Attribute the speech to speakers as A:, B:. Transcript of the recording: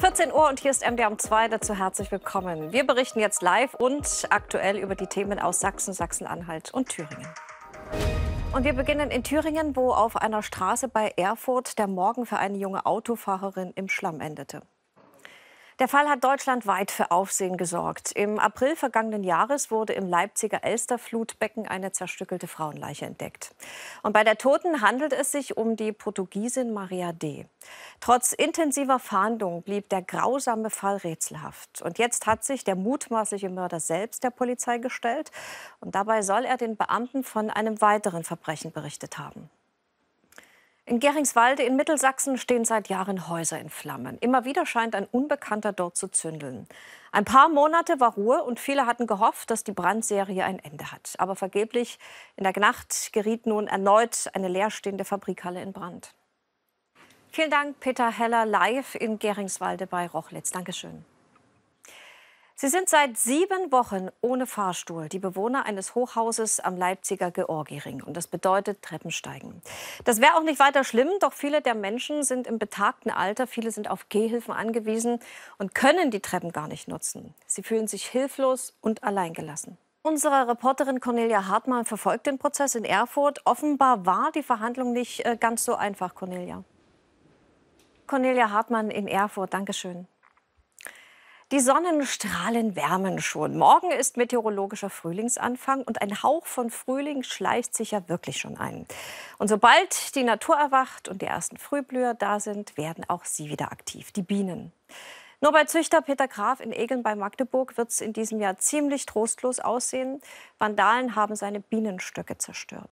A: 14 Uhr und hier ist MDR um 2. Dazu herzlich willkommen. Wir berichten jetzt live und aktuell über die Themen aus Sachsen, Sachsen-Anhalt und Thüringen. Und wir beginnen in Thüringen, wo auf einer Straße bei Erfurt der Morgen für eine junge Autofahrerin im Schlamm endete. Der Fall hat deutschlandweit für Aufsehen gesorgt. Im April vergangenen Jahres wurde im Leipziger Elsterflutbecken eine zerstückelte Frauenleiche entdeckt. Und bei der Toten handelt es sich um die Portugiesin Maria D. Trotz intensiver Fahndung blieb der grausame Fall rätselhaft. Und jetzt hat sich der mutmaßliche Mörder selbst der Polizei gestellt. Und dabei soll er den Beamten von einem weiteren Verbrechen berichtet haben. In Geringswalde in Mittelsachsen stehen seit Jahren Häuser in Flammen. Immer wieder scheint ein Unbekannter dort zu zündeln. Ein paar Monate war Ruhe und viele hatten gehofft, dass die Brandserie ein Ende hat. Aber vergeblich. In der Nacht geriet nun erneut eine leerstehende Fabrikhalle in Brand. Vielen Dank, Peter Heller, live in Geringswalde bei Rochlitz. Dankeschön. Sie sind seit sieben Wochen ohne Fahrstuhl, die Bewohner eines Hochhauses am Leipziger Georgiring. Und das bedeutet Treppensteigen. Das wäre auch nicht weiter schlimm, doch viele der Menschen sind im betagten Alter, viele sind auf Gehhilfen angewiesen und können die Treppen gar nicht nutzen. Sie fühlen sich hilflos und alleingelassen. Unsere Reporterin Cornelia Hartmann verfolgt den Prozess in Erfurt. Offenbar war die Verhandlung nicht äh, ganz so einfach, Cornelia. Cornelia Hartmann in Erfurt, Dankeschön. Die Sonnenstrahlen wärmen schon. Morgen ist meteorologischer Frühlingsanfang und ein Hauch von Frühling schleicht sich ja wirklich schon ein. Und sobald die Natur erwacht und die ersten Frühblüher da sind, werden auch sie wieder aktiv, die Bienen. Nur bei Züchter Peter Graf in Egeln bei Magdeburg wird es in diesem Jahr ziemlich trostlos aussehen. Vandalen haben seine Bienenstöcke zerstört.